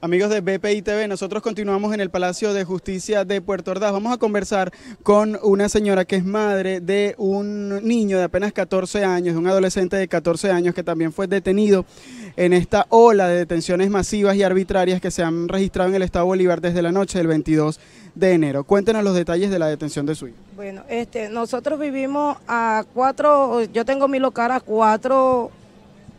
Amigos de BPI TV, nosotros continuamos en el Palacio de Justicia de Puerto Ordaz. Vamos a conversar con una señora que es madre de un niño de apenas 14 años, de un adolescente de 14 años que también fue detenido en esta ola de detenciones masivas y arbitrarias que se han registrado en el Estado Bolívar desde la noche del 22 de enero. Cuéntenos los detalles de la detención de su hijo. Bueno, este, nosotros vivimos a cuatro, yo tengo mi local a cuatro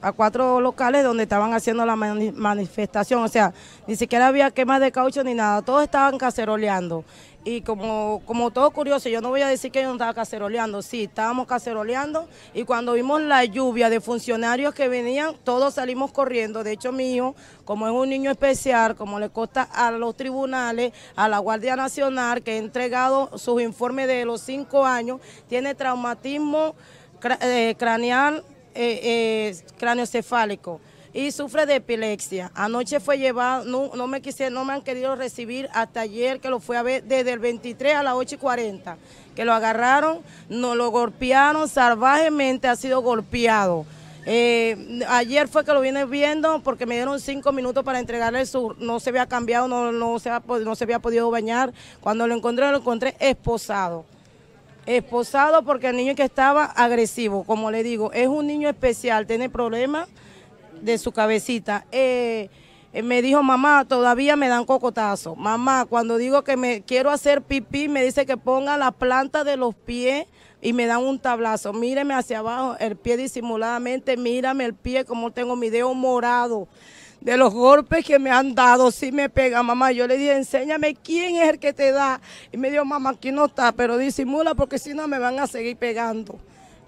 a cuatro locales donde estaban haciendo la manifestación. O sea, ni siquiera había quema de caucho ni nada. Todos estaban caceroleando. Y como, como todo curioso, yo no voy a decir que yo no estaba caceroleando. Sí, estábamos caceroleando. Y cuando vimos la lluvia de funcionarios que venían, todos salimos corriendo. De hecho, mi hijo, como es un niño especial, como le costa a los tribunales, a la Guardia Nacional, que ha entregado sus informes de los cinco años, tiene traumatismo eh, craneal eh, eh, craneocefálico y sufre de epilepsia. Anoche fue llevado, no, me no me han querido recibir hasta ayer que lo fue a ver desde el 23 a las 8 y 40, que lo agarraron, no lo golpearon salvajemente, ha sido golpeado. Eh, ayer fue que lo vine viendo porque me dieron cinco minutos para entregarle su, no se había cambiado, no, no se había podido bañar. Cuando lo encontré, lo encontré esposado esposado porque el niño que estaba agresivo, como le digo, es un niño especial, tiene problemas de su cabecita. Eh, eh, me dijo, mamá, todavía me dan cocotazo. Mamá, cuando digo que me quiero hacer pipí, me dice que ponga la planta de los pies y me dan un tablazo. Míreme hacia abajo, el pie disimuladamente, mírame el pie como tengo mi dedo morado de los golpes que me han dado, si me pega, mamá. Yo le dije, enséñame quién es el que te da. Y me dijo, mamá, aquí no está, pero disimula porque si no me van a seguir pegando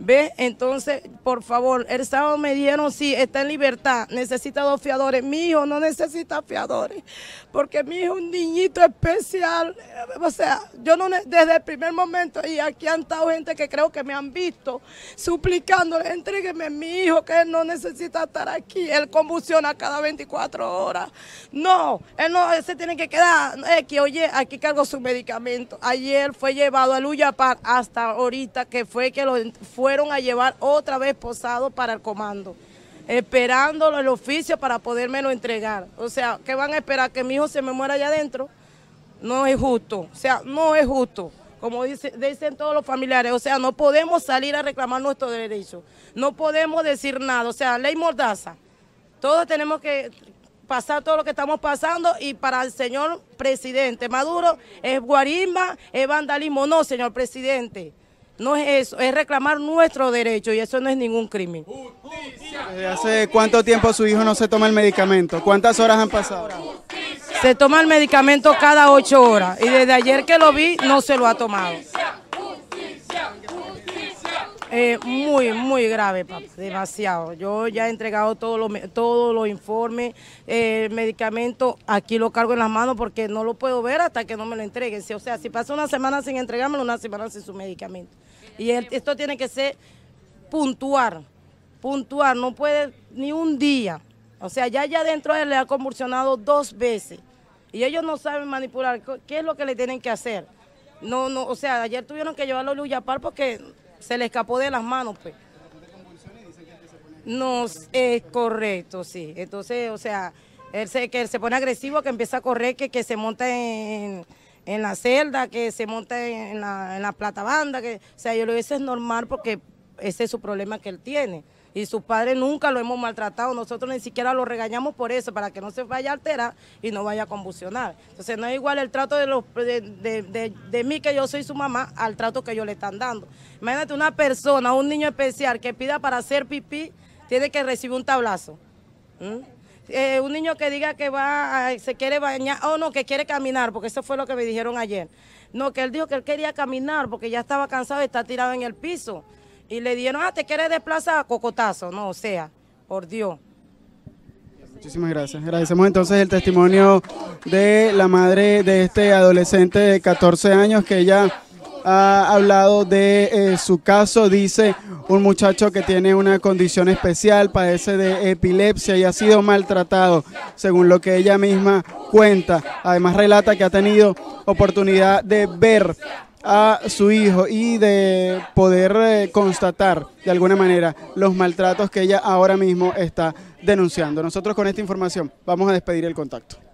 ve Entonces, por favor, el sábado me dieron, sí, está en libertad, necesita dos fiadores. Mi hijo no necesita fiadores, porque mi hijo es un niñito especial. O sea, yo no desde el primer momento, y aquí han estado gente que creo que me han visto, suplicándole, entrégueme a mi hijo, que él no necesita estar aquí. Él convulsiona cada 24 horas. No, él no se tiene que quedar. Eh, que oye, aquí cargo su medicamento. Ayer fue llevado a Luyapar hasta ahorita, que fue que lo fue fueron a llevar otra vez posado para el comando, esperando el oficio para podérmelo entregar. O sea, ¿qué van a esperar? ¿Que mi hijo se me muera allá adentro? No es justo, o sea, no es justo. Como dicen todos los familiares, o sea, no podemos salir a reclamar nuestro derecho, no podemos decir nada, o sea, ley mordaza. Todos tenemos que, pasar todo lo que estamos pasando y para el señor presidente Maduro es guarimba, es vandalismo. No, señor presidente. No es eso, es reclamar nuestro derecho y eso no es ningún crimen. hace cuánto tiempo su hijo no se toma el medicamento? ¿Cuántas horas han pasado? Se toma el medicamento cada ocho horas y desde ayer que lo vi no se lo ha tomado. Eh, muy, muy grave, papá, demasiado. Yo ya he entregado todos los informes, eh, medicamento, aquí lo cargo en las manos porque no lo puedo ver hasta que no me lo entreguen. O sea, si pasa una semana sin entregármelo, una semana sin su medicamento. Y esto tiene que ser puntuar, puntuar, no puede ni un día. O sea, ya ya adentro él le ha convulsionado dos veces y ellos no saben manipular qué es lo que le tienen que hacer. No, no, o sea, ayer tuvieron que llevarlo a Luyapar porque se le escapó de las manos, pues. No, es eh, correcto, sí. Entonces, o sea, él se, que él se pone agresivo, que empieza a correr, que, que se monta en, en la celda, que se monta en la, en la platabanda, que, o sea, yo lo digo, eso es normal porque ese es su problema que él tiene y sus padres nunca lo hemos maltratado, nosotros ni siquiera lo regañamos por eso, para que no se vaya a alterar y no vaya a convulsionar. Entonces no es igual el trato de, los, de, mí, que yo soy su mamá, al trato que ellos le están dando. Imagínate una persona, un niño especial que pida para hacer pipí, tiene que recibir un tablazo. ¿Mm? Eh, un niño que diga que va, se quiere bañar, o no, que quiere caminar, porque eso fue lo que me dijeron ayer. No, que él dijo que él quería caminar porque ya estaba cansado y está tirado en el piso. Y le dieron, ah, te quieres desplazar, cocotazo. No, o sea, por Dios. Muchísimas gracias. Agradecemos entonces el testimonio de la madre de este adolescente de 14 años que ella ha hablado de eh, su caso. Dice un muchacho que tiene una condición especial, padece de epilepsia y ha sido maltratado, según lo que ella misma cuenta. Además relata que ha tenido oportunidad de ver a su hijo y de poder eh, constatar de alguna manera los maltratos que ella ahora mismo está denunciando. Nosotros con esta información vamos a despedir el contacto.